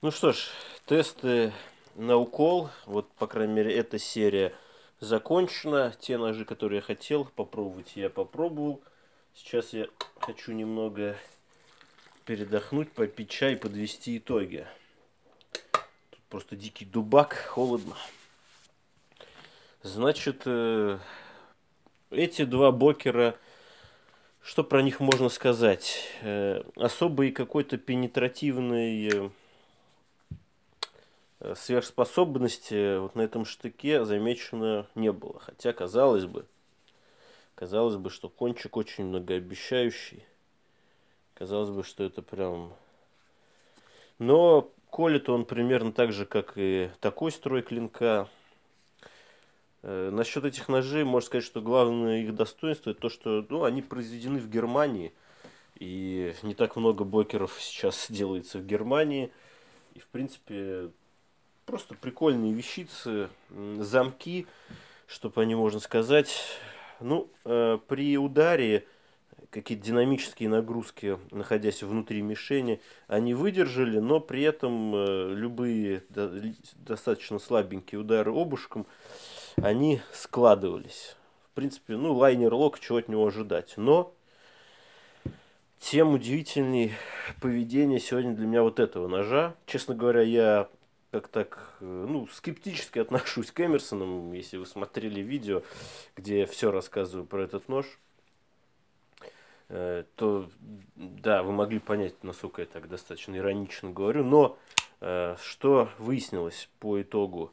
Ну что ж, тесты на укол, вот, по крайней мере, эта серия закончена. Те ножи, которые я хотел попробовать, я попробовал. Сейчас я хочу немного передохнуть, попить чай, подвести итоги. Тут просто дикий дубак, холодно. Значит, э, эти два бокера, что про них можно сказать? Э, особый какой-то пенетративной э, Э, сверхспособности вот на этом штыке замечено не было. Хотя, казалось бы, казалось бы, что кончик очень многообещающий. Казалось бы, что это прям... Но колет он примерно так же, как и такой строй клинка. Э, насчет этих ножей, можно сказать, что главное их достоинство это то, что ну, они произведены в Германии. И не так много бокеров сейчас делается в Германии. И, в принципе, Просто прикольные вещицы, замки, что по ним можно сказать. Ну, э, при ударе какие-то динамические нагрузки, находясь внутри мишени, они выдержали, но при этом э, любые до, достаточно слабенькие удары обушком, они складывались. В принципе, ну, лайнер лок, чего от него ожидать. Но тем удивительнее поведение сегодня для меня вот этого ножа. Честно говоря, я как так, э, ну, скептически отношусь к Эмерсонам, если вы смотрели видео, где я все рассказываю про этот нож, э, то да, вы могли понять, насколько я так достаточно иронично говорю, но э, что выяснилось по итогу?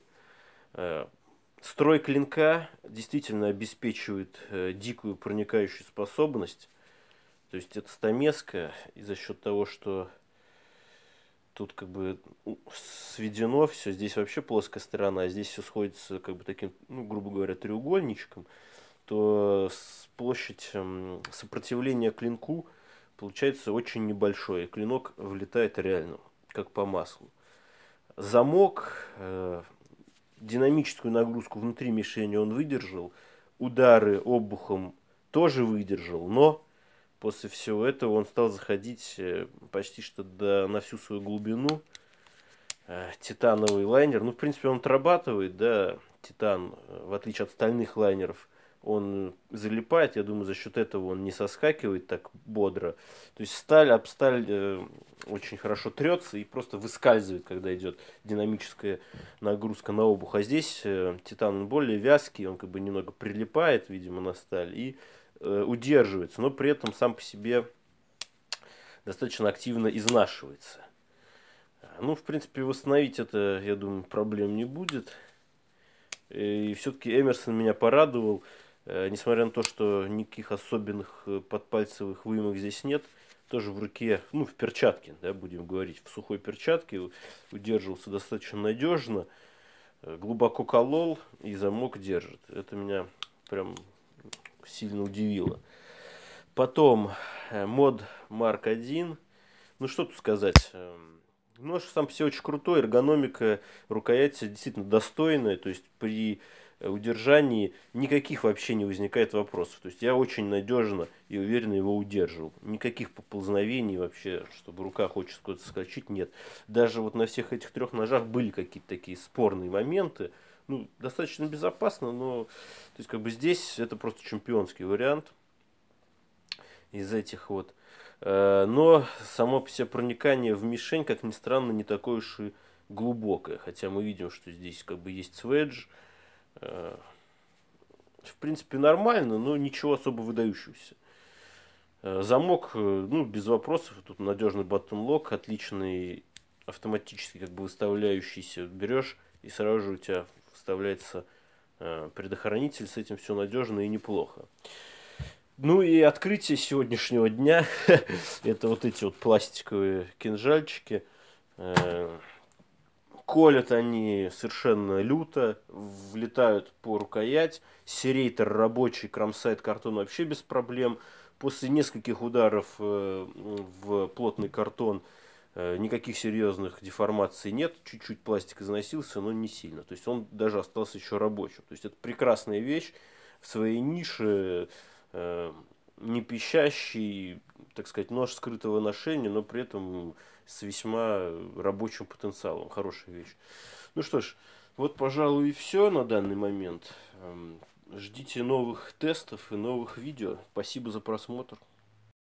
Строй клинка действительно обеспечивает дикую проникающую способность, то есть это стамеска, и за счет того, что тут как бы сведено все, здесь вообще плоская сторона, а здесь все сходится как бы таким, ну, грубо говоря, треугольничком, то площадь эм, сопротивления клинку получается очень небольшой, и клинок влетает реально, как по маслу. Замок, э, динамическую нагрузку внутри мишени он выдержал, удары обухом тоже выдержал, но После всего этого он стал заходить э, почти что до, на всю свою глубину. Э, титановый лайнер, ну, в принципе, он отрабатывает, да, Титан, э, в отличие от стальных лайнеров, он залипает, я думаю, за счет этого он не соскакивает так бодро. То есть сталь об сталь очень хорошо трется и просто выскальзывает, когда идет динамическая нагрузка на обух. А здесь титан более вязкий, он как бы немного прилипает, видимо, на сталь и Э, удерживается, но при этом сам по себе достаточно активно изнашивается. Ну, в принципе, восстановить это, я думаю, проблем не будет. Э, и все-таки Эмерсон меня порадовал. Э, несмотря на то, что никаких особенных подпальцевых выемок здесь нет, тоже в руке, ну, в перчатке, да, будем говорить, в сухой перчатке удерживался достаточно надежно, глубоко колол и замок держит. Это меня прям сильно удивило. Потом э, мод Mark 1. Ну что тут сказать. Эм, Нож ну, сам все очень крутой, эргономика рукояти действительно достойная. То есть при э, удержании никаких вообще не возникает вопросов. То есть я очень надежно и уверенно его удерживал. Никаких поползновений вообще, чтобы рука хочет куда-то скачать, нет. Даже вот на всех этих трех ножах были какие-то такие спорные моменты ну, достаточно безопасно, но то есть, как бы здесь это просто чемпионский вариант из этих вот. Э, но само по себе проникание в мишень, как ни странно, не такое уж и глубокое. Хотя мы видим, что здесь как бы есть сведж. Э, в принципе, нормально, но ничего особо выдающегося. Э, замок, ну, без вопросов. Тут надежный баттон-лок, отличный автоматически как бы выставляющийся. Берешь и сразу же у тебя представляется э, предохранитель, с этим все надежно и неплохо. Ну и открытие сегодняшнего дня, это вот эти вот пластиковые кинжальчики. Э, колят они совершенно люто, влетают по рукоять. Серейтор рабочий кромсает картон вообще без проблем. После нескольких ударов э, в плотный картон – Э, никаких серьезных деформаций нет, чуть-чуть пластик износился, но не сильно. То есть он даже остался еще рабочим. То есть это прекрасная вещь в своей нише, э, не пищащий, так сказать, нож скрытого ношения, но при этом с весьма рабочим потенциалом. Хорошая вещь. Ну что ж, вот, пожалуй, и все на данный момент. Эм, ждите новых тестов и новых видео. Спасибо за просмотр.